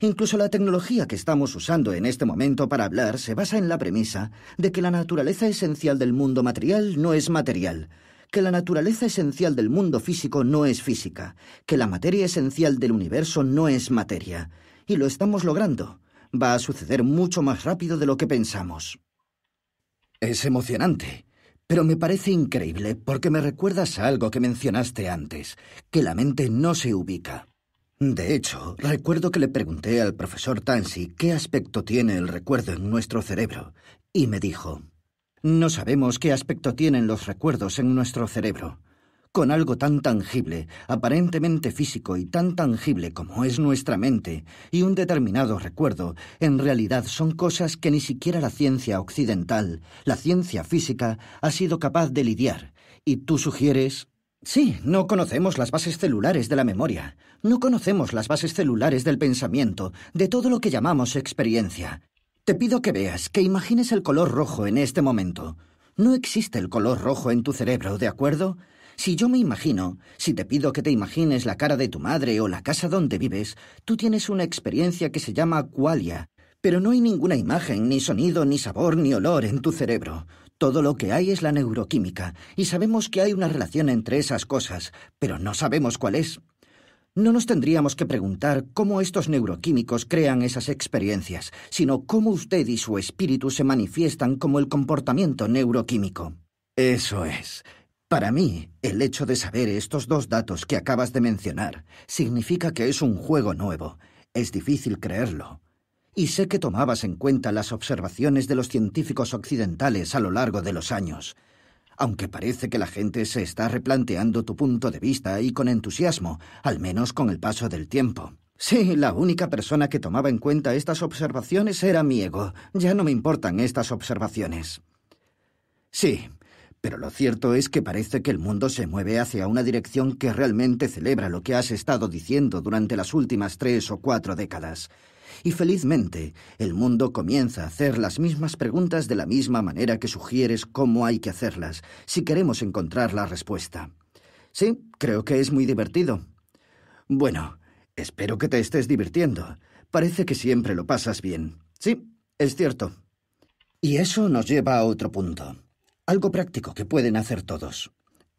Incluso la tecnología que estamos usando en este momento para hablar se basa en la premisa de que la naturaleza esencial del mundo material no es material, que la naturaleza esencial del mundo físico no es física, que la materia esencial del universo no es materia. Y lo estamos logrando. Va a suceder mucho más rápido de lo que pensamos. Es emocionante. Pero me parece increíble porque me recuerdas a algo que mencionaste antes, que la mente no se ubica. De hecho, recuerdo que le pregunté al profesor Tansy qué aspecto tiene el recuerdo en nuestro cerebro, y me dijo, no sabemos qué aspecto tienen los recuerdos en nuestro cerebro con algo tan tangible, aparentemente físico y tan tangible como es nuestra mente, y un determinado recuerdo, en realidad son cosas que ni siquiera la ciencia occidental, la ciencia física, ha sido capaz de lidiar. ¿Y tú sugieres Sí, no conocemos las bases celulares de la memoria, no conocemos las bases celulares del pensamiento, de todo lo que llamamos experiencia. Te pido que veas, que imagines el color rojo en este momento. No existe el color rojo en tu cerebro, ¿de acuerdo? Si yo me imagino, si te pido que te imagines la cara de tu madre o la casa donde vives, tú tienes una experiencia que se llama qualia, pero no hay ninguna imagen, ni sonido, ni sabor, ni olor en tu cerebro. Todo lo que hay es la neuroquímica, y sabemos que hay una relación entre esas cosas, pero no sabemos cuál es. No nos tendríamos que preguntar cómo estos neuroquímicos crean esas experiencias, sino cómo usted y su espíritu se manifiestan como el comportamiento neuroquímico. Eso es. Para mí, el hecho de saber estos dos datos que acabas de mencionar significa que es un juego nuevo. Es difícil creerlo. Y sé que tomabas en cuenta las observaciones de los científicos occidentales a lo largo de los años. Aunque parece que la gente se está replanteando tu punto de vista y con entusiasmo, al menos con el paso del tiempo. Sí, la única persona que tomaba en cuenta estas observaciones era mi ego. Ya no me importan estas observaciones. Sí, pero lo cierto es que parece que el mundo se mueve hacia una dirección que realmente celebra lo que has estado diciendo durante las últimas tres o cuatro décadas. Y felizmente, el mundo comienza a hacer las mismas preguntas de la misma manera que sugieres cómo hay que hacerlas, si queremos encontrar la respuesta. Sí, creo que es muy divertido. Bueno, espero que te estés divirtiendo. Parece que siempre lo pasas bien. Sí, es cierto. Y eso nos lleva a otro punto. Algo práctico que pueden hacer todos.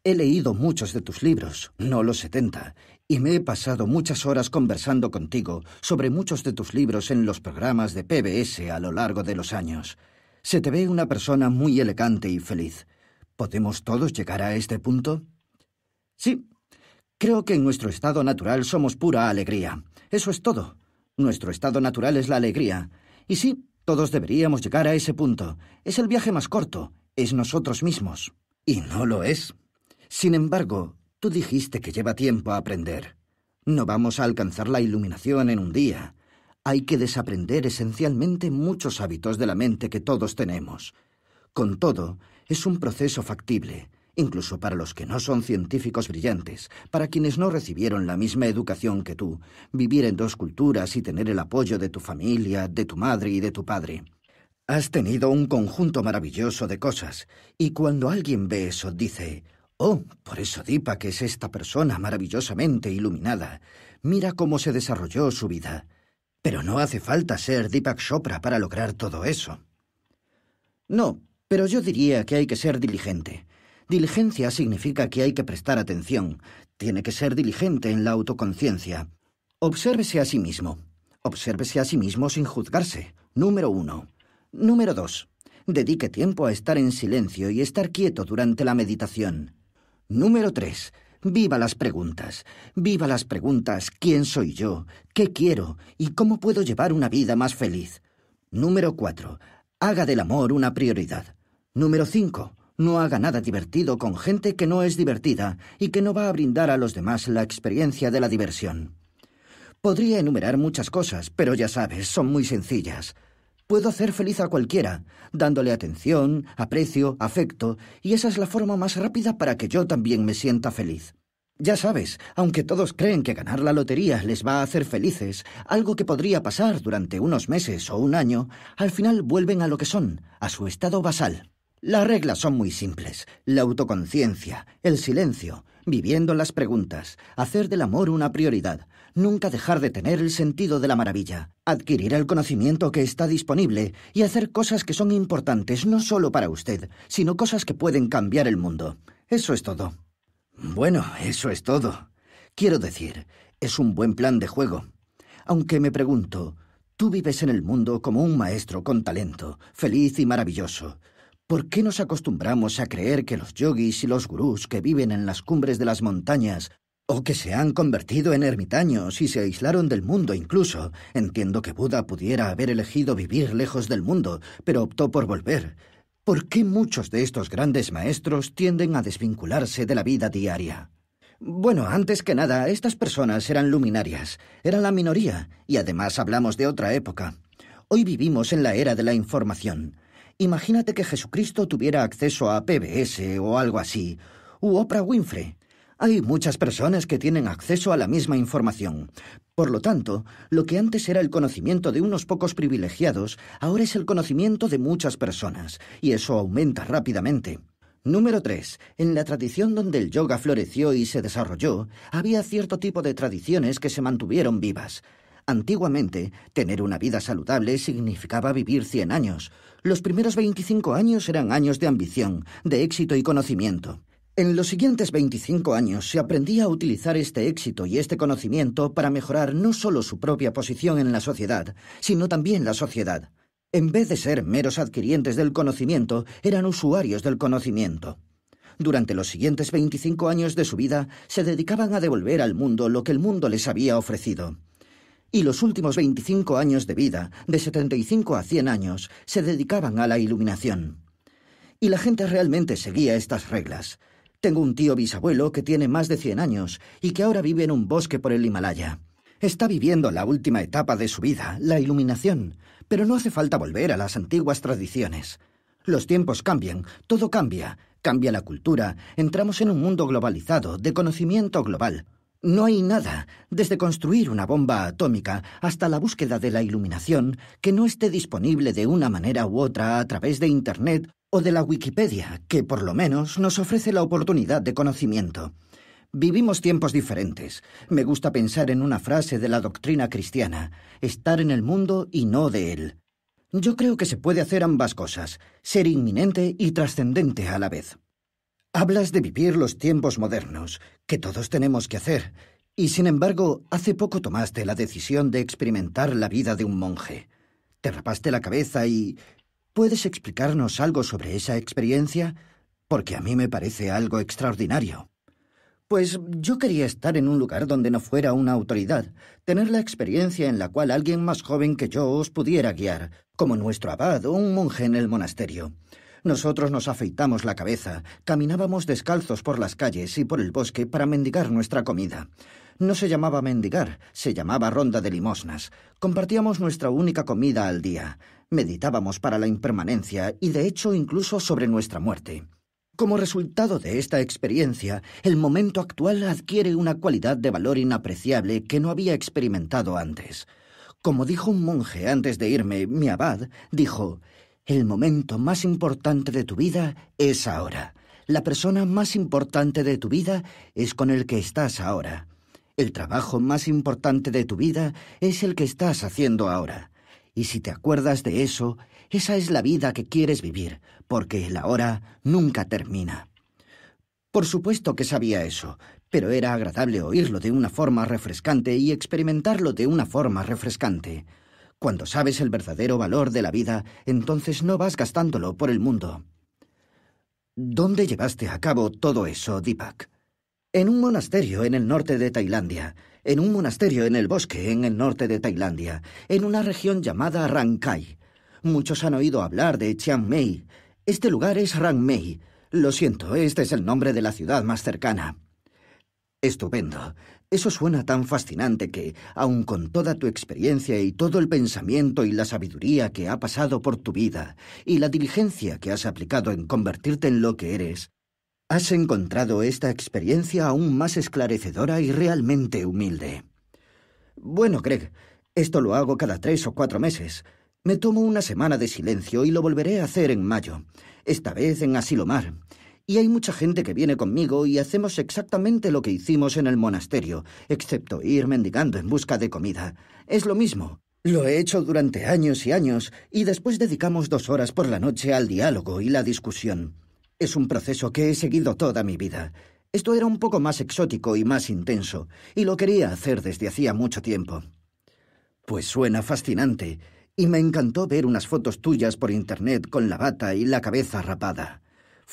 He leído muchos de tus libros, no los 70, y me he pasado muchas horas conversando contigo sobre muchos de tus libros en los programas de PBS a lo largo de los años. Se te ve una persona muy elegante y feliz. ¿Podemos todos llegar a este punto? Sí. Creo que en nuestro estado natural somos pura alegría. Eso es todo. Nuestro estado natural es la alegría. Y sí, todos deberíamos llegar a ese punto. Es el viaje más corto, es nosotros mismos. Y no lo es. Sin embargo, tú dijiste que lleva tiempo a aprender. No vamos a alcanzar la iluminación en un día. Hay que desaprender esencialmente muchos hábitos de la mente que todos tenemos. Con todo, es un proceso factible, incluso para los que no son científicos brillantes, para quienes no recibieron la misma educación que tú, vivir en dos culturas y tener el apoyo de tu familia, de tu madre y de tu padre. Has tenido un conjunto maravilloso de cosas, y cuando alguien ve eso dice, oh, por eso Dipak es esta persona maravillosamente iluminada. Mira cómo se desarrolló su vida. Pero no hace falta ser Deepak Chopra para lograr todo eso. No, pero yo diría que hay que ser diligente. Diligencia significa que hay que prestar atención. Tiene que ser diligente en la autoconciencia. Obsérvese a sí mismo. Obsérvese a sí mismo sin juzgarse. Número uno. Número 2. Dedique tiempo a estar en silencio y estar quieto durante la meditación. Número 3. Viva las preguntas. Viva las preguntas ¿quién soy yo? ¿Qué quiero? ¿Y cómo puedo llevar una vida más feliz? Número 4. Haga del amor una prioridad. Número 5. No haga nada divertido con gente que no es divertida y que no va a brindar a los demás la experiencia de la diversión. Podría enumerar muchas cosas, pero ya sabes, son muy sencillas. Puedo hacer feliz a cualquiera, dándole atención, aprecio, afecto, y esa es la forma más rápida para que yo también me sienta feliz. Ya sabes, aunque todos creen que ganar la lotería les va a hacer felices, algo que podría pasar durante unos meses o un año, al final vuelven a lo que son, a su estado basal. Las reglas son muy simples. La autoconciencia, el silencio, viviendo las preguntas, hacer del amor una prioridad, nunca dejar de tener el sentido de la maravilla, adquirir el conocimiento que está disponible y hacer cosas que son importantes no solo para usted, sino cosas que pueden cambiar el mundo. Eso es todo. Bueno, eso es todo. Quiero decir, es un buen plan de juego. Aunque me pregunto, tú vives en el mundo como un maestro con talento, feliz y maravilloso. ¿Por qué nos acostumbramos a creer que los yogis y los gurús que viven en las cumbres de las montañas o que se han convertido en ermitaños y se aislaron del mundo incluso. Entiendo que Buda pudiera haber elegido vivir lejos del mundo, pero optó por volver. ¿Por qué muchos de estos grandes maestros tienden a desvincularse de la vida diaria? Bueno, antes que nada, estas personas eran luminarias, eran la minoría, y además hablamos de otra época. Hoy vivimos en la era de la información. Imagínate que Jesucristo tuviera acceso a PBS o algo así, u Oprah Winfrey. Hay muchas personas que tienen acceso a la misma información. Por lo tanto, lo que antes era el conocimiento de unos pocos privilegiados, ahora es el conocimiento de muchas personas, y eso aumenta rápidamente. Número 3. En la tradición donde el yoga floreció y se desarrolló, había cierto tipo de tradiciones que se mantuvieron vivas. Antiguamente, tener una vida saludable significaba vivir 100 años. Los primeros 25 años eran años de ambición, de éxito y conocimiento. En los siguientes 25 años se aprendía a utilizar este éxito y este conocimiento para mejorar no solo su propia posición en la sociedad, sino también la sociedad. En vez de ser meros adquirientes del conocimiento, eran usuarios del conocimiento. Durante los siguientes 25 años de su vida, se dedicaban a devolver al mundo lo que el mundo les había ofrecido. Y los últimos 25 años de vida, de 75 a 100 años, se dedicaban a la iluminación. Y la gente realmente seguía estas reglas. Tengo un tío bisabuelo que tiene más de 100 años y que ahora vive en un bosque por el Himalaya. Está viviendo la última etapa de su vida, la iluminación, pero no hace falta volver a las antiguas tradiciones. Los tiempos cambian, todo cambia, cambia la cultura, entramos en un mundo globalizado, de conocimiento global. No hay nada, desde construir una bomba atómica hasta la búsqueda de la iluminación, que no esté disponible de una manera u otra a través de Internet o de la Wikipedia, que por lo menos nos ofrece la oportunidad de conocimiento. Vivimos tiempos diferentes. Me gusta pensar en una frase de la doctrina cristiana, estar en el mundo y no de él. Yo creo que se puede hacer ambas cosas, ser inminente y trascendente a la vez. Hablas de vivir los tiempos modernos, que todos tenemos que hacer, y sin embargo, hace poco tomaste la decisión de experimentar la vida de un monje. Te rapaste la cabeza y... ¿Puedes explicarnos algo sobre esa experiencia? Porque a mí me parece algo extraordinario. Pues yo quería estar en un lugar donde no fuera una autoridad, tener la experiencia en la cual alguien más joven que yo os pudiera guiar, como nuestro abad o un monje en el monasterio. Nosotros nos afeitamos la cabeza, caminábamos descalzos por las calles y por el bosque para mendigar nuestra comida. No se llamaba mendigar, se llamaba ronda de limosnas. Compartíamos nuestra única comida al día. Meditábamos para la impermanencia y de hecho incluso sobre nuestra muerte. Como resultado de esta experiencia, el momento actual adquiere una cualidad de valor inapreciable que no había experimentado antes. Como dijo un monje antes de irme, mi abad, dijo, el momento más importante de tu vida es ahora. La persona más importante de tu vida es con el que estás ahora. El trabajo más importante de tu vida es el que estás haciendo ahora. Y si te acuerdas de eso, esa es la vida que quieres vivir, porque el ahora nunca termina. Por supuesto que sabía eso, pero era agradable oírlo de una forma refrescante y experimentarlo de una forma refrescante. Cuando sabes el verdadero valor de la vida, entonces no vas gastándolo por el mundo. ¿Dónde llevaste a cabo todo eso, Deepak? En un monasterio en el norte de Tailandia, en un monasterio en el bosque en el norte de Tailandia, en una región llamada Rangkai. Muchos han oído hablar de Chiang Mai. Este lugar es Rang Mai. Lo siento, este es el nombre de la ciudad más cercana. Estupendo. Eso suena tan fascinante que, aun con toda tu experiencia y todo el pensamiento y la sabiduría que ha pasado por tu vida, y la diligencia que has aplicado en convertirte en lo que eres, has encontrado esta experiencia aún más esclarecedora y realmente humilde. Bueno, Greg, esto lo hago cada tres o cuatro meses. Me tomo una semana de silencio y lo volveré a hacer en mayo, esta vez en Asilomar y hay mucha gente que viene conmigo y hacemos exactamente lo que hicimos en el monasterio, excepto ir mendigando en busca de comida. Es lo mismo. Lo he hecho durante años y años, y después dedicamos dos horas por la noche al diálogo y la discusión. Es un proceso que he seguido toda mi vida. Esto era un poco más exótico y más intenso, y lo quería hacer desde hacía mucho tiempo. Pues suena fascinante, y me encantó ver unas fotos tuyas por internet con la bata y la cabeza rapada.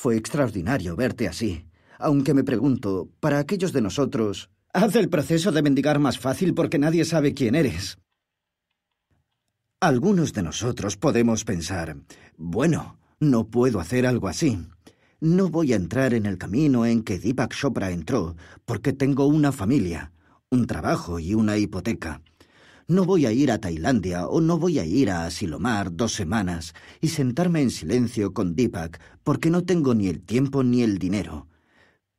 Fue extraordinario verte así. Aunque me pregunto, para aquellos de nosotros, haz el proceso de mendigar más fácil porque nadie sabe quién eres. Algunos de nosotros podemos pensar, bueno, no puedo hacer algo así. No voy a entrar en el camino en que Deepak Chopra entró porque tengo una familia, un trabajo y una hipoteca. No voy a ir a Tailandia o no voy a ir a Asilomar dos semanas y sentarme en silencio con Deepak porque no tengo ni el tiempo ni el dinero.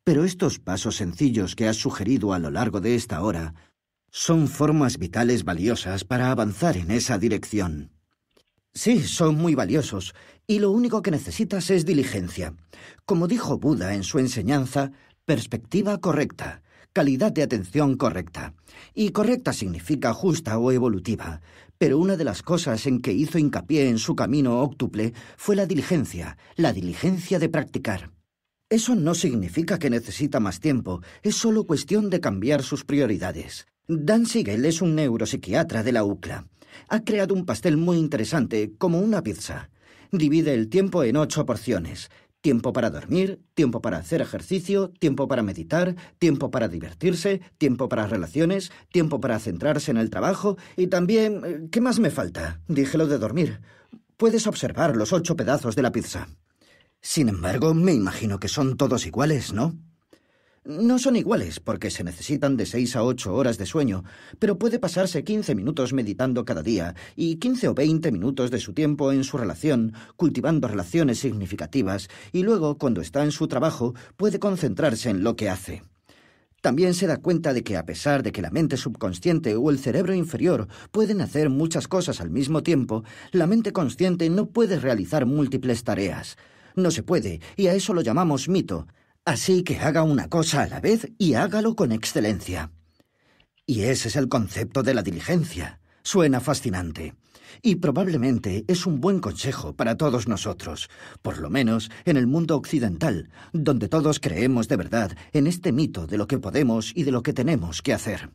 Pero estos pasos sencillos que has sugerido a lo largo de esta hora son formas vitales valiosas para avanzar en esa dirección. Sí, son muy valiosos, y lo único que necesitas es diligencia. Como dijo Buda en su enseñanza, perspectiva correcta, calidad de atención correcta. Y correcta significa justa o evolutiva, pero una de las cosas en que hizo hincapié en su camino óctuple fue la diligencia, la diligencia de practicar. Eso no significa que necesita más tiempo, es solo cuestión de cambiar sus prioridades. Dan Siegel es un neuropsiquiatra de la UCLA. Ha creado un pastel muy interesante, como una pizza. Divide el tiempo en ocho porciones. Tiempo para dormir, tiempo para hacer ejercicio, tiempo para meditar, tiempo para divertirse, tiempo para relaciones, tiempo para centrarse en el trabajo y también... Eh, ¿Qué más me falta? Dije lo de dormir. Puedes observar los ocho pedazos de la pizza. Sin embargo, me imagino que son todos iguales, ¿no? No son iguales porque se necesitan de 6 a 8 horas de sueño, pero puede pasarse 15 minutos meditando cada día y 15 o 20 minutos de su tiempo en su relación, cultivando relaciones significativas, y luego, cuando está en su trabajo, puede concentrarse en lo que hace. También se da cuenta de que a pesar de que la mente subconsciente o el cerebro inferior pueden hacer muchas cosas al mismo tiempo, la mente consciente no puede realizar múltiples tareas. No se puede, y a eso lo llamamos mito, Así que haga una cosa a la vez y hágalo con excelencia. Y ese es el concepto de la diligencia. Suena fascinante. Y probablemente es un buen consejo para todos nosotros, por lo menos en el mundo occidental, donde todos creemos de verdad en este mito de lo que podemos y de lo que tenemos que hacer.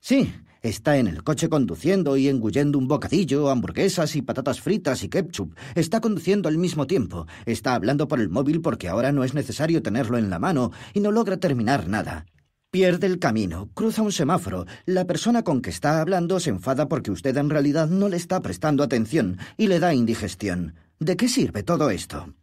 Sí, Está en el coche conduciendo y engullendo un bocadillo, hamburguesas y patatas fritas y ketchup. Está conduciendo al mismo tiempo. Está hablando por el móvil porque ahora no es necesario tenerlo en la mano y no logra terminar nada. Pierde el camino, cruza un semáforo, la persona con que está hablando se enfada porque usted en realidad no le está prestando atención y le da indigestión. ¿De qué sirve todo esto?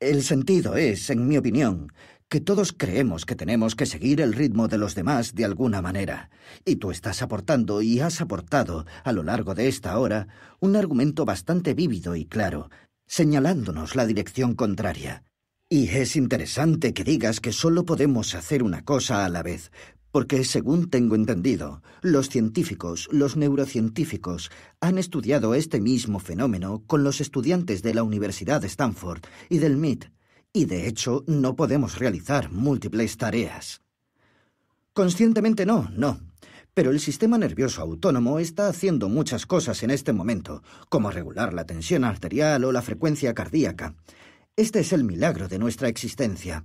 El sentido es, en mi opinión, que todos creemos que tenemos que seguir el ritmo de los demás de alguna manera, y tú estás aportando y has aportado, a lo largo de esta hora, un argumento bastante vívido y claro, señalándonos la dirección contraria. Y es interesante que digas que solo podemos hacer una cosa a la vez, porque, según tengo entendido, los científicos, los neurocientíficos, han estudiado este mismo fenómeno con los estudiantes de la Universidad de Stanford y del MIT, y de hecho no podemos realizar múltiples tareas. Conscientemente no, no. Pero el sistema nervioso autónomo está haciendo muchas cosas en este momento, como regular la tensión arterial o la frecuencia cardíaca. Este es el milagro de nuestra existencia.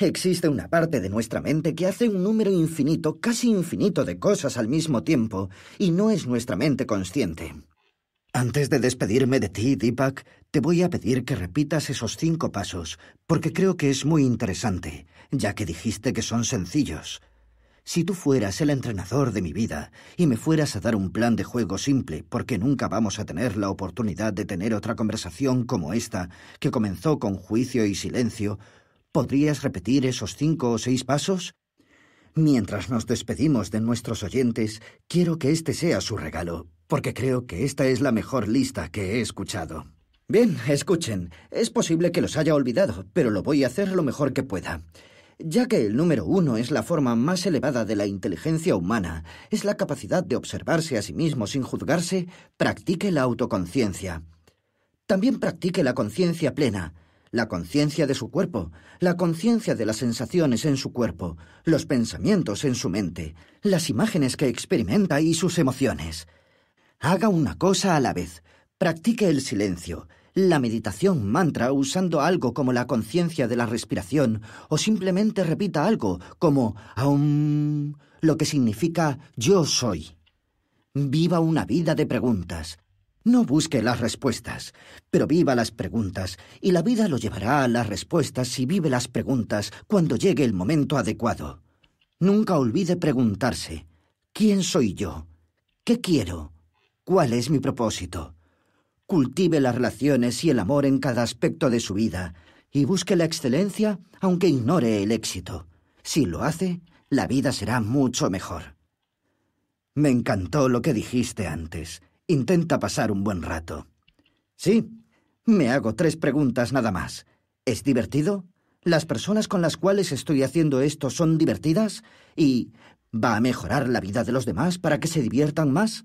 Existe una parte de nuestra mente que hace un número infinito, casi infinito de cosas al mismo tiempo, y no es nuestra mente consciente. Antes de despedirme de ti, Deepak, te voy a pedir que repitas esos cinco pasos, porque creo que es muy interesante, ya que dijiste que son sencillos. Si tú fueras el entrenador de mi vida y me fueras a dar un plan de juego simple, porque nunca vamos a tener la oportunidad de tener otra conversación como esta, que comenzó con juicio y silencio, ¿podrías repetir esos cinco o seis pasos? Mientras nos despedimos de nuestros oyentes, quiero que este sea su regalo, porque creo que esta es la mejor lista que he escuchado. Bien, escuchen. Es posible que los haya olvidado, pero lo voy a hacer lo mejor que pueda. Ya que el número uno es la forma más elevada de la inteligencia humana, es la capacidad de observarse a sí mismo sin juzgarse, practique la autoconciencia. También practique la conciencia plena, la conciencia de su cuerpo, la conciencia de las sensaciones en su cuerpo, los pensamientos en su mente, las imágenes que experimenta y sus emociones. Haga una cosa a la vez, practique el silencio, la meditación mantra usando algo como la conciencia de la respiración o simplemente repita algo como Aum, lo que significa yo soy. Viva una vida de preguntas. No busque las respuestas, pero viva las preguntas, y la vida lo llevará a las respuestas si vive las preguntas cuando llegue el momento adecuado. Nunca olvide preguntarse, ¿quién soy yo? ¿Qué quiero? ¿Cuál es mi propósito? cultive las relaciones y el amor en cada aspecto de su vida, y busque la excelencia aunque ignore el éxito. Si lo hace, la vida será mucho mejor. Me encantó lo que dijiste antes. Intenta pasar un buen rato. Sí, me hago tres preguntas nada más. ¿Es divertido? ¿Las personas con las cuales estoy haciendo esto son divertidas? ¿Y va a mejorar la vida de los demás para que se diviertan más?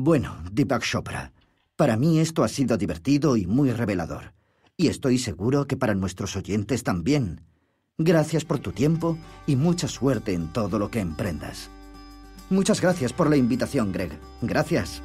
Bueno, Deepak Chopra, para mí esto ha sido divertido y muy revelador. Y estoy seguro que para nuestros oyentes también. Gracias por tu tiempo y mucha suerte en todo lo que emprendas. Muchas gracias por la invitación, Greg. Gracias.